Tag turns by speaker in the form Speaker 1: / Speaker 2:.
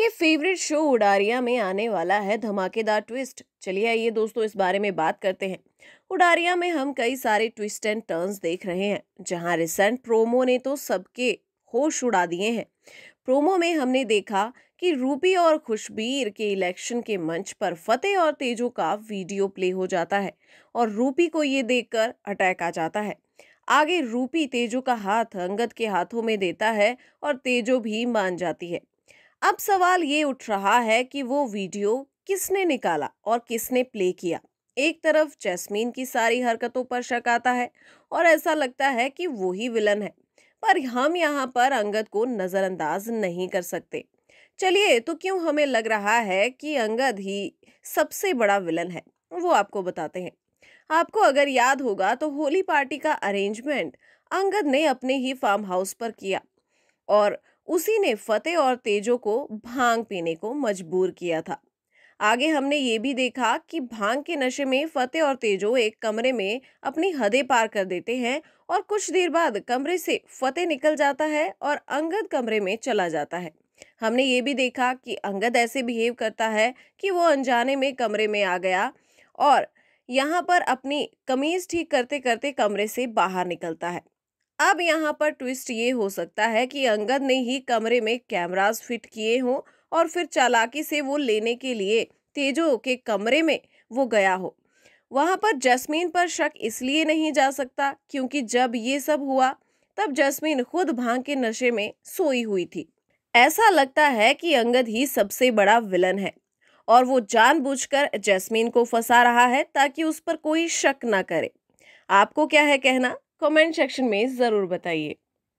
Speaker 1: सबके favourite show Udaariyan में आने वाला है धमाकेदार ट्विस्ट चलिए आइए दोस्तों इस बारे में बात करते हैं उडारिया में हम कई सारे ट्विस्ट एंड टर्न्स देख रहे हैं जहां रिसेंट प्रोमो ने तो सबके होश उड़ा दिए हैं प्रोमो में हमने देखा कि रूपी और खुशबीर के इलेक्शन के मंच पर फतेह और तेजो का वीडियो प्ले हो जाता है और रूपी को ये देखकर अटैक आ जाता है आगे रूपी तेजो का हाथ अंगद के हाथों में देता है और तेजो भी मान जाती है अब सवाल ये उठ रहा है कि वो वीडियो किसने निकाला और किसने प्ले किया एक तरफ जैस्मीन की सारी हरकतों पर शक आता है और ऐसा लगता है कि वो ही विलन है पर हम यहाँ पर अंगद को नज़रअंदाज नहीं कर सकते चलिए तो क्यों हमें लग रहा है कि अंगद ही सबसे बड़ा विलन है वो आपको बताते हैं आपको अगर याद होगा तो होली पार्टी का अरेंजमेंट अंगद ने अपने ही फार्म हाउस पर किया और उसी ने फतेह और तेजो को भांग पीने को मजबूर किया था आगे हमने ये भी देखा कि भांग के नशे में फतेह और तेजो एक कमरे में अपनी हदें पार कर देते हैं और कुछ देर बाद कमरे से फतेह निकल जाता है और अंगद कमरे में चला जाता है हमने ये भी देखा कि अंगद ऐसे बिहेव करता है कि वो अनजाने में कमरे में आ गया और यहाँ पर अपनी कमीज ठीक करते करते कमरे से बाहर निकलता है अब यहाँ पर ट्विस्ट ये हो सकता है कि अंगद ने ही कमरे में कैमराज फिट किए हों और फिर चालाकी से वो लेने के लिए तेजो के कमरे में वो गया हो वहाँ पर जसमीन पर शक इसलिए नहीं जा सकता क्योंकि जब ये सब हुआ तब जसमीन खुद भांग के नशे में सोई हुई थी ऐसा लगता है कि अंगद ही सबसे बड़ा विलन है और वो जानबूझकर जैस्मीन को फंसा रहा है ताकि उस पर कोई शक ना करे आपको क्या है कहना कमेंट सेक्शन में ज़रूर बताइए